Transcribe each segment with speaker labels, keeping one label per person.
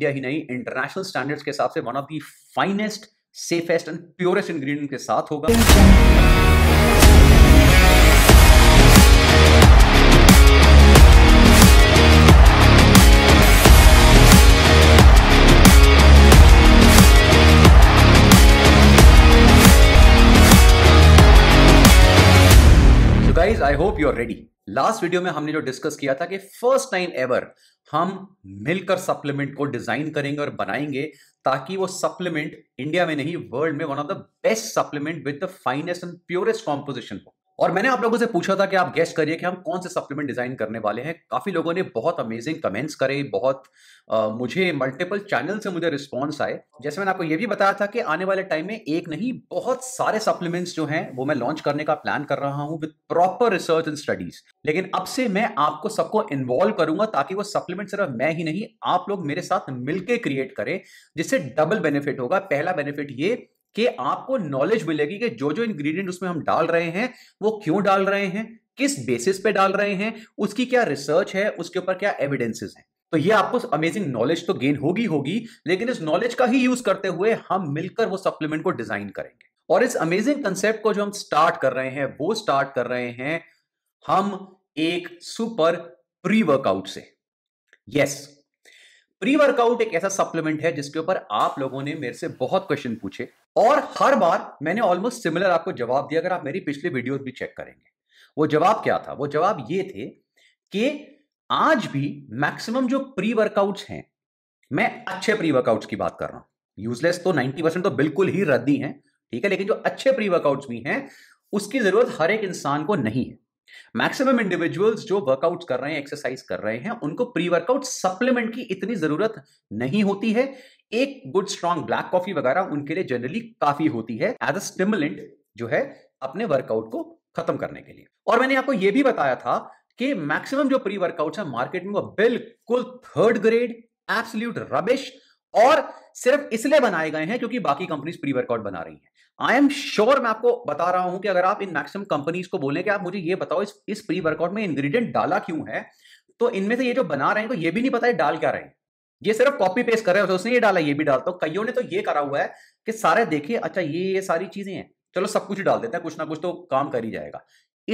Speaker 1: India ही नहीं international standards के हिसाब से one of the finest safest and purest ingredient के साथ होगा guys I hope you are ready last video में हमने जो डिस्कस किया था कि फर्स्ट टाइम एवर हम मिलकर सप्लीमेंट को डिजाइन करेंगे और बनाएंगे ताकि वो सप्लीमेंट इंडिया में नहीं वर्ल्ड में one of the best supplement with the finest and purest composition हो और मैंने आप लोगों से पूछा था कि आप गेस्ट करिए कि हम कौन से सप्लीमेंट डिज़ाइन करने वाले हैं काफ़ी लोगों ने बहुत अमेजिंग कमेंट्स करे बहुत आ, मुझे मल्टीपल चैनल से मुझे रिस्पॉन्स आए जैसे मैंने आपको ये भी बताया था कि आने वाले टाइम में एक नहीं बहुत सारे सप्लीमेंट्स जो हैं वो मैं लॉन्च करने का प्लान कर रहा हूँ with proper research and studies लेकिन अब से मैं आपको सबको इन्वॉल्व करूंगा ताकि वो सप्लीमेंट सिर्फ मैं ही नहीं आप लोग मेरे साथ मिलकर क्रिएट करें जिससे डबल बेनिफिट होगा पहला बेनिफिट ये कि आपको नॉलेज मिलेगी कि जो जो इंग्रेडिएंट उसमें हम डाल रहे हैं वो क्यों डाल रहे हैं किस बेसिस पे डाल रहे हैं उसकी क्या रिसर्च है उसके ऊपर क्या एविडेंसेस हैं तो ये आपको अमेजिंग नॉलेज तो गेन होगी होगी लेकिन इस नॉलेज का ही यूज करते हुए हम मिलकर वो सप्लीमेंट को डिजाइन करेंगे और इस अमेजिंग कंसेप्ट को जो हम स्टार्ट कर रहे हैं वो स्टार्ट कर रहे हैं हम एक सुपर प्री वर्कआउट से यस प्री वर्कआउट एक ऐसा सप्लीमेंट है जिसके ऊपर आप लोगों ने मेरे से बहुत क्वेश्चन पूछे और हर बार मैंने ऑलमोस्ट सिमिलर आपको जवाब दिया अगर आप मेरी पिछली वीडियोस भी चेक करेंगे वो जवाब क्या था वो जवाब ये थे कि आज भी मैक्सिमम जो प्री वर्कआउट्स हैं मैं अच्छे प्री वर्कआउट्स की बात कर रहा हूं यूजलेस तो 90 परसेंट तो बिल्कुल ही रद्दी हैं ठीक है लेकिन जो अच्छे प्री वर्कआउट्स भी हैं उसकी जरूरत हर एक इंसान को नहीं है मैक्सिमम इंडिविजुअल्स जो वर्कआउट कर रहे हैं एक्सरसाइज कर रहे हैं उनको प्री वर्कआउट सप्लीमेंट की इतनी जरूरत नहीं होती है एक गुड स्ट्रॉन्ग ब्लैक कॉफी वगैरह उनके लिए जनरली काफी होती है एज अ स्टिमुलेंट जो है अपने वर्कआउट को खत्म करने के लिए और मैंने आपको यह भी बताया था कि मैक्सिमम जो प्री वर्कआउट है मार्केट में वो बिल्कुल थर्ड ग्रेड एब्सोल्यूट रबिश और सिर्फ इसलिए बनाए गए हैं क्योंकि बाकी कंपनीज प्री वर्कआउट बना रही हैं आई एम श्योर मैं आपको बता रहा हूं कि अगर आप इन मैक्सिमम कंपनीज को बोले कि आप मुझे ये बताओ इस इस प्री वर्कआउट में इंग्रेडिएंट डाला क्यों है तो इनमें से ये जो बना रहे हैं को ये भी नहीं पता है डाल क्या रहे हैं ये सिर्फ कॉपी पेस्ट कर रहे हो तो उसने ये डाला ये भी डालता तो हूँ कईयों ने तो ये करा हुआ है कि सारे देखिए अच्छा ये ये सारी चीजें हैं चलो सब कुछ डाल देते हैं कुछ ना कुछ तो काम कर ही जाएगा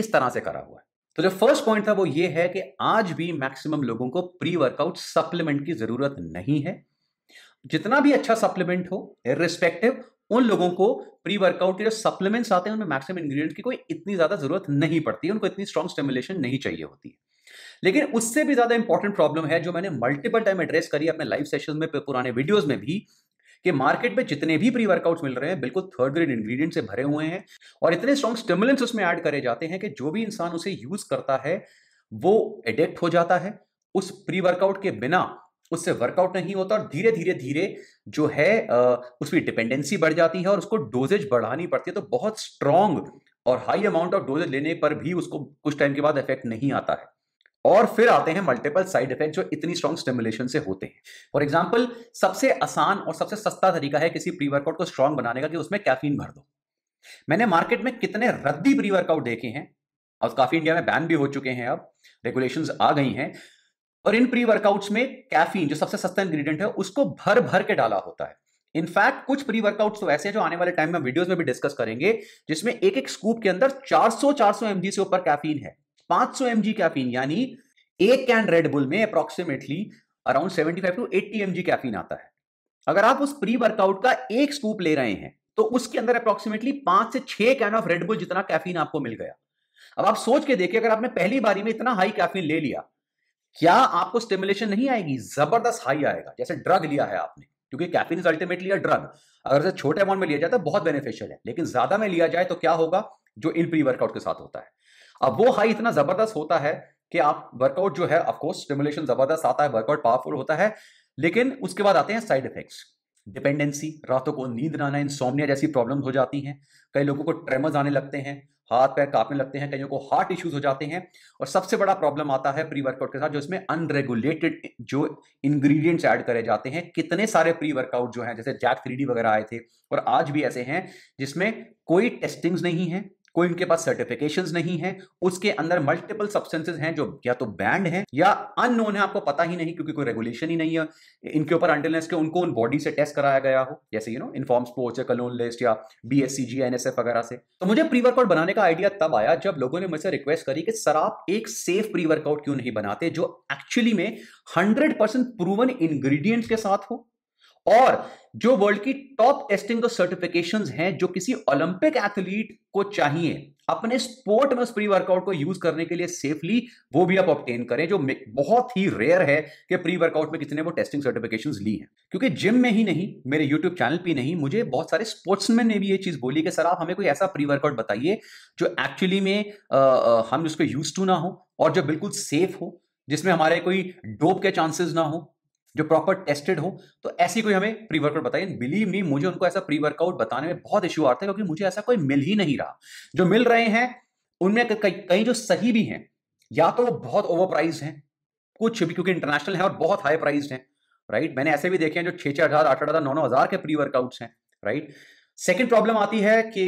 Speaker 1: इस तरह से करा हुआ है तो जो फर्स्ट पॉइंट था वो ये है कि आज भी मैक्सिमम लोगों को प्री वर्कआउट सप्लीमेंट की जरूरत नहीं है जितना भी अच्छा सप्लीमेंट हो रिस्पेक्टिव उन लोगों को प्री वर्कआउट के जो सप्लीमेंट्स आते हैं उनमें मैक्सिमम इंग्रेडिएंट की कोई इतनी ज्यादा जरूरत नहीं पड़ती उनको इतनी स्ट्रॉन्ग स्टिमुलेशन नहीं चाहिए होती है लेकिन उससे भी ज़्यादा इंपॉर्टेंट प्रॉब्लम है जो मैंने मल्टीपल टाइम एड्रेस करी अपने लाइव सेशन में पुराने वीडियोज़ में भी कि मार्केट में जितने भी प्री वर्कआउट्स मिल रहे हैं बिल्कुल थर्ड ग्रेड इंग्रेडिएंट से भरे हुए हैं और इतने स्ट्रॉन्ग स्टिमुलेंट्स उसमें ऐड करे जाते हैं कि जो भी इंसान उसे यूज़ करता है वो एडिक्ट हो जाता है उस प्री वर्कआउट के बिना उससे वर्कआउट नहीं होता और धीरे धीरे धीरे जो है उसकी डिपेंडेंसी बढ़ जाती है और उसको डोजेज बढ़ानी पड़ती है तो बहुत स्ट्रांग और हाई अमाउंट ऑफ डोजेज लेने पर भी उसको कुछ टाइम के बाद इफेक्ट नहीं आता है और फिर आते हैं मल्टीपल साइड इफेक्ट जो इतनी स्ट्रॉन्ग स्टिमुलेशन से होते हैं फॉर एग्जाम्पल सबसे आसान और सबसे सस्ता तरीका है किसी प्री वर्कआउट को स्ट्रॉन्ग बनाने का कि उसमें कैफीन भर दो मैंने मार्केट में कितने रद्दी प्री वर्कआउट देखे हैं और काफी इंडिया में बैन भी हो चुके हैं अब रेगुलेशन आ गई हैं और इन प्री वर्कआउट्स में कैफीन जो सबसे सस्ता इंग्रेडिएंट है उसको भर भर के डाला होता है इनफैक्ट कुछ प्री वर्कआउट्स तो ऐसे हैं जो आने वाले टाइम में वीडियोस में भी डिस्कस करेंगे जिसमें एक एक स्कूप के अंदर 400 400 एमजी से ऊपर कैफीन है पांच सौ कैफिन यानी एक कैन रेडबुल में approximately around seventy five to eighty M caffeine आता है अगर आप उस प्री वर्कआउट का एक स्कूप ले रहे हैं तो उसके अंदर अप्रोक्सीमेटली पांच से छह कैन ऑफ रेडबुल जितना कैफीन आपको मिल गया अब आप सोच के देखिए अगर आपने पहली बारी में इतना हाई कैफीन ले लिया क्या आपको स्टिमुलेशन नहीं आएगी जबरदस्त हाई आएगा जैसे ड्रग लिया है आपने क्योंकि caffeine is ultimately a drug अगर छोटे अमाउंट में लिया जाए तो बहुत बेनिफिशियल है लेकिन ज्यादा में लिया जाए तो क्या होगा जो इन प्री वर्कआउट के साथ होता है अब वो हाई इतना जबरदस्त होता है कि आप वर्कआउट जो है ऑफकोर्स स्टिमुलेशन जबरदस्त आता है वर्कआउट पावरफुल होता है लेकिन उसके बाद आते हैं साइड इफेक्ट्स डिपेंडेंसी रातों को नींद ना आना इंसोमिया जैसी प्रॉब्लम हो जाती हैं कई लोगों को ट्रेमर्स आने लगते हैं हाथ पैर कांपने लगते हैं कईयों को हार्ट इश्यूज हो जाते हैं और सबसे बड़ा प्रॉब्लम आता है प्री वर्कआउट के साथ जो इसमें अनरेगुलेटेड जो इंग्रेडिएंट्स ऐड करे जाते हैं कितने सारे प्री वर्कआउट जो हैं जैसे जैक थ्री वगैरह आए थे और आज भी ऐसे हैं जिसमें कोई टेस्टिंग्स नहीं है कोई उनके पास सर्टिफिकेशन नहीं है उसके अंदर मल्टीपल सब्सटेंसेस हैं जो या तो बैंड हैं या अननोन है आपको पता ही नहीं क्योंकि कोई रेगुलेशन ही नहीं है इनके ऊपर के उनको उन बॉडी से टेस्ट कराया गया हो जैसे यू नो इनफॉर्म स्पोर्ट्स या कलोन लिस्ट या B S C G N S F वगैरह से तो मुझे प्री वर्कआउट बनाने का आइडिया तब आया जब लोगों ने मुझसे रिक्वेस्ट करी कि सर आप एक सेफ प्री वर्कआउट क्यों नहीं बनाते जो एक्चुअली में हंड्रेड परसेंट प्रूवन इंग्रीडियंट्स के साथ हो और जो वर्ल्ड की टॉप टेस्टिंग और सर्टिफिकेशंस हैं जो किसी ओलंपिक एथलीट को चाहिए अपने स्पोर्ट में उस प्री वर्कआउट को यूज करने के लिए सेफली वो भी आप ऑप्टेन करें जो बहुत ही रेयर है कि प्री वर्कआउट में किसी ने वो टेस्टिंग सर्टिफिकेशंस ली हैं क्योंकि जिम में ही नहीं मेरे यूट्यूब चैनल पर नहीं मुझे बहुत सारे स्पोर्ट्समैन ने भी ये चीज बोली कि सर आप हमें कोई ऐसा प्री वर्कआउट बताइए जो एक्चुअली में आ, आ, हम उसको यूज टू ना हो और जो बिल्कुल सेफ हो जिसमें हमारे कोई डोप के चांसेस ना हो जो प्रॉपर टेस्टेड हो तो ऐसी कोई हमें प्री वर्कआउट बताइए बिलीव मी मुझे उनको ऐसा प्री वर्कआउट बताने में बहुत इश्यू आता है क्योंकि मुझे ऐसा कोई मिल ही नहीं रहा जो मिल रहे हैं उनमें कई जो सही भी हैं या तो वो बहुत ओवर प्राइज हैं कुछ भी क्योंकि इंटरनेशनल है और बहुत हाई प्राइज हैं राइट मैंने ऐसे भी देखे हैं जो छह छह हज़ार आठ आठ हज़ार नौ नौ हज़ार के प्री वर्कआउट्स हैं राइट सेकेंड प्रॉब्लम आती है कि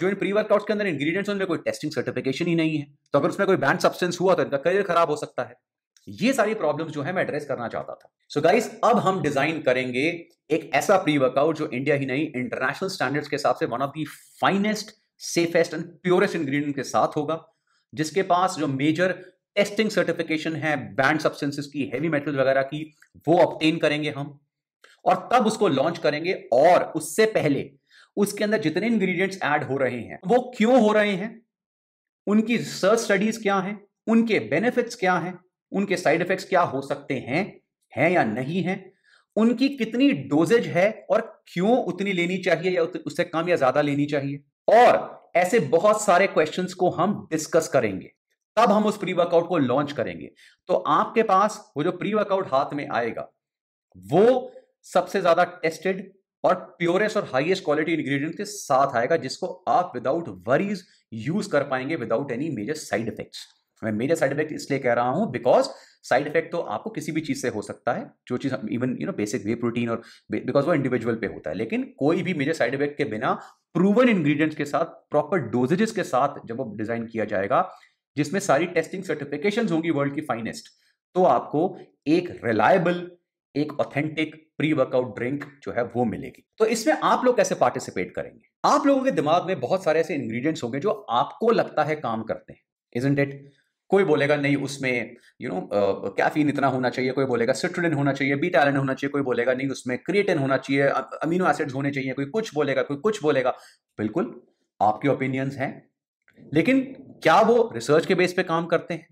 Speaker 1: जो इन प्री वर्कआउट्स के अंदर इंग्रीडियंट्स उनमें कोई टेस्टिंग सर्टिफिकेशन ही नहीं है तो अगर उसमें कोई बैंड सब्सटेंस हुआ तो इनका करियर खराब हो सकता है ये सारी प्रॉब्लम्स जो है मैं एड्रेस करना चाहता था सो so गाइस अब हम डिजाइन करेंगे एक ऐसा प्री वर्कआउट जो इंडिया ही नहीं इंटरनेशनल स्टैंडर्ड्स के हिसाब से one of the finest safest and purest ingredient के साथ होगा जिसके पास जो मेजर टेस्टिंग सर्टिफिकेशन है बैंड सब्सटेंसेस की हैवी मेटल वगैरह की वो ऑप्टेन करेंगे हम और तब उसको लॉन्च करेंगे और उससे पहले उसके अंदर जितने इंग्रेडिएंट्स ऐड हो रहे हैं वो क्यों हो रहे हैं उनकी रिसर्च स्टडीज क्या हैं उनके बेनिफिट्स क्या हैं उनके साइड इफेक्ट्स क्या हो सकते हैं हैं या नहीं हैं उनकी कितनी डोजेज है और क्यों उतनी लेनी चाहिए या उससे कम या ज्यादा लेनी चाहिए और ऐसे बहुत सारे क्वेश्चंस को हम डिस्कस करेंगे तब हम उस प्री वर्कआउट को लॉन्च करेंगे तो आपके पास वो जो प्री वर्कआउट हाथ में आएगा वो सबसे ज्यादा टेस्टेड और प्योरेस्ट और हाईएस्ट क्वालिटी इंग्रेडिएंट के साथ आएगा जिसको आप विदाउट वरीज यूज कर पाएंगे without any major side effects मैं मेजर साइड इफेक्ट इसलिए कह रहा हूँ बिकॉज साइड इफेक्ट तो आपको किसी भी चीज़ से हो सकता है जो चीज़ even you know basic whey protein और बिकॉज वो इंडिविजुअल पे होता है लेकिन कोई भी मेजर साइड इफेक्ट के बिना प्रूवन इंग्रेडिएंट्स के साथ प्रॉपर डोजेजेस के साथ जब वो डिज़ाइन किया जाएगा जिसमें सारी टेस्टिंग सर्टिफिकेशन होंगी वर्ल्ड की फाइनेस्ट तो आपको एक रिलायबल एक ऑथेंटिक प्री वर्कआउट ड्रिंक जो है वो मिलेगी तो इसमें आप लोग कैसे पार्टिसिपेट करेंगे आप लोगों के दिमाग में बहुत सारे ऐसे इंग्रेडिएंट्स होंगे जो आपको लगता है काम करते हैं इजेंट इट कोई बोलेगा नहीं उसमें यू नो कैफीन इतना होना चाहिए कोई बोलेगा सिट्रुलिन होना चाहिए बी टैलेंट होना चाहिए कोई बोलेगा नहीं उसमें क्रिएटिन होना चाहिए अमीनो एसिड्स होने चाहिए कोई कुछ बोलेगा कोई कुछ बोलेगा बिल्कुल आपके ओपिनियंस हैं लेकिन क्या वो रिसर्च के बेस पे काम करते हैं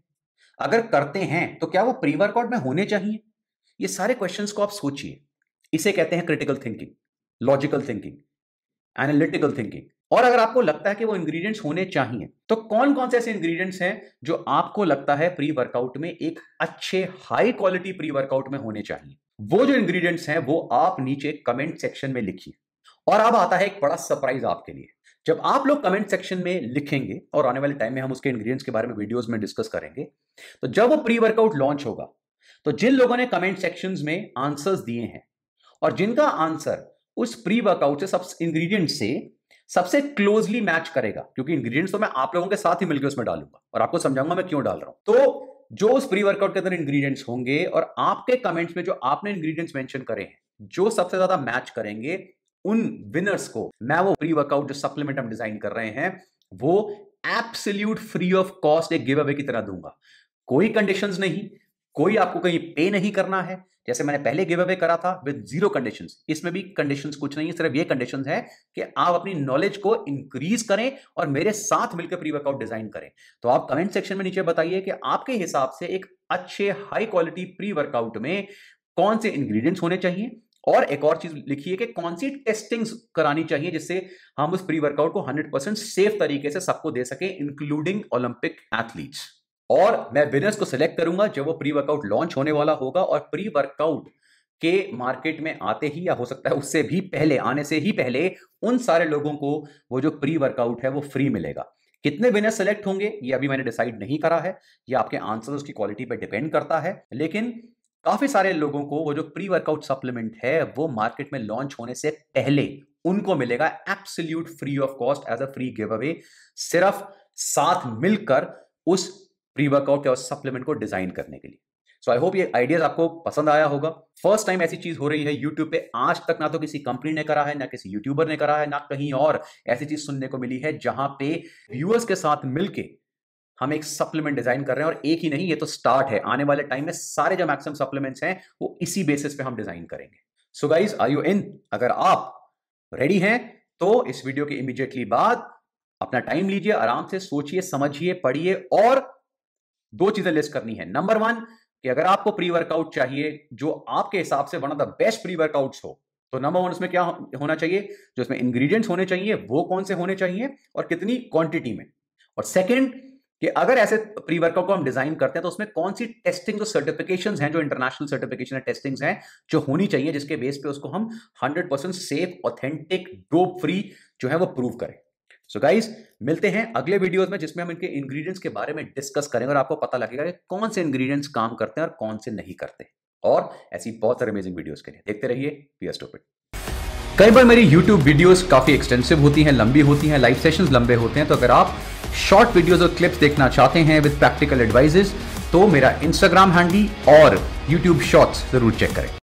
Speaker 1: अगर करते हैं तो क्या वो प्री वर्कआउट में होने चाहिए ये सारे क्वेश्चन को आप सोचिए इसे कहते हैं critical thinking logical thinking analytical thinking और अगर आपको लगता है कि वो इंग्रेडिएंट्स होने चाहिए तो कौन कौन से ऐसे इंग्रेडिएंट्स हैं जो आपको लगता है प्री वर्कआउट में एक अच्छे हाई क्वालिटी प्री वर्कआउट में होने चाहिए वो जो इंग्रेडिएंट्स हैं वो आप नीचे कमेंट सेक्शन में लिखिए और अब आता है एक बड़ा सरप्राइज आपके लिए जब आप लोग कमेंट सेक्शन में लिखेंगे और आने वाले टाइम में हम उसके इंग्रीडियंट्स के बारे में वीडियोज में डिस्कस करेंगे तो जब वो प्री वर्कआउट लॉन्च होगा तो जिन लोगों ने कमेंट सेक्शन में आंसर्स दिए हैं और जिनका आंसर उस प्री वर्कआउट से सब इंग्रेडिएंट से सबसे क्लोजली मैच करेगा क्योंकि इंग्रीडियंट्स तो मैं आप लोगों के साथ ही मिलकर उसमें डालूंगा और आपको समझाऊंगा मैं क्यों डाल रहा हूं तो जो उस प्री वर्कआउट के अंदर इंग्रीडियंट्स होंगे और आपके कमेंट्स में जो आपने इंग्रीडियंट्स मेंशन करे हैं जो सबसे ज्यादा मैच करेंगे उन विनर्स को मैं वो प्री वर्कआउट जो सप्लीमेंट हम डिजाइन कर रहे हैं वो एब्सोल्यूट फ्री ऑफ कॉस्ट एक गिव अवे की तरह दूंगा कोई कंडीशंस नहीं कोई आपको कहीं पे नहीं करना है जैसे मैंने पहले गिव अवे करा था विद जीरो कंडीशन इसमें भी कंडीशन कुछ नहीं है सिर्फ ये कंडीशन है कि आप अपनी नॉलेज को इंक्रीज करें और मेरे साथ मिलकर प्री वर्कआउट डिजाइन करें तो आप कमेंट सेक्शन में नीचे बताइए कि आपके हिसाब से एक अच्छे हाई क्वालिटी प्री वर्कआउट में कौन से इंग्रेडिएंट्स होने चाहिए और एक और चीज लिखिए कि कौन सी टेस्टिंग्स करानी चाहिए जिससे हम उस प्री वर्कआउट को 100% सेफ तरीके से सबको दे सके इंक्लूडिंग ओलंपिक एथलीट्स और मैं विनर्स को सिलेक्ट करूंगा जब वो प्री वर्कआउट लॉन्च होने वाला होगा और प्री वर्कआउट के मार्केट में आते ही या हो सकता है उससे भी पहले आने से ही पहले उन सारे लोगों को वो जो प्री वर्कआउट है वो फ्री मिलेगा कितने विनर सेलेक्ट होंगे ये अभी मैंने डिसाइड नहीं करा है ये आपके आंसर की क्वालिटी पर डिपेंड करता है लेकिन काफी सारे लोगों को वो जो प्री वर्कआउट सप्लीमेंट है वो मार्केट में लॉन्च होने से पहले उनको मिलेगा absolute free of cost as a free give away सिर्फ साथ मिलकर उस प्री वर्कआउट या सप्लीमेंट को डिजाइन करने के लिए सो आई होप ये आइडियाज आपको पसंद आया होगा फर्स्ट टाइम ऐसी चीज हो रही है यूट्यूब पे आज तक ना तो किसी कंपनी ने करा है ना किसी यूट्यूबर ने करा है ना कहीं और ऐसी चीज सुनने को मिली है जहां पे व्यूअर्स के साथ मिलके हम एक सप्लीमेंट डिजाइन कर रहे हैं और एक ही नहीं ये तो स्टार्ट है आने वाले टाइम में सारे जो मैक्सिमम सप्लीमेंट्स हैं वो इसी बेसिस पे हम डिजाइन करेंगे so guys are you in अगर आप रेडी हैं तो इस वीडियो के इमीडिएटली बाद अपना टाइम लीजिए आराम से सोचिए समझिए पढ़िए और दो चीजें लिस्ट करनी है नंबर वन कि अगर आपको प्री वर्कआउट चाहिए जो आपके हिसाब से one of the best pre workouts हो तो नंबर वन उसमें क्या होना चाहिए जो उसमें इंग्रेडिएंट्स होने चाहिए वो कौन से होने चाहिए और कितनी क्वांटिटी में और सेकंड कि अगर ऐसे प्री वर्कआउट को हम डिजाइन करते हैं तो उसमें कौन सी टेस्टिंग जो सर्टिफिकेशन हैं जो इंटरनेशनल सर्टिफिकेशन है टेस्टिंग है जो होनी चाहिए जिसके बेस पे उसको हम hundred safe authentic dope free जो है वो प्रूव करें सो गाइज मिलते हैं अगले वीडियोस में जिसमें हम इनके इंग्रेडिएंट्स के बारे में डिस्कस करेंगे और आपको पता लगेगा कि कौन से इंग्रेडिएंट्स काम करते हैं और कौन से नहीं करते और ऐसी बहुत सारे अमेजिंग वीडियोस के लिए देखते रहिए पीएस टोपिट कई बार मेरी YouTube वीडियोस काफी एक्सटेंसिव होती हैं लंबी होती हैं लाइव सेशन लंबे होते हैं तो अगर आप शॉर्ट वीडियोस और क्लिप्स देखना चाहते हैं विद प्रैक्टिकल एडवाइजेस तो मेरा इंस्टाग्राम हैंडल और यूट्यूब शॉर्ट्स जरूर चेक करें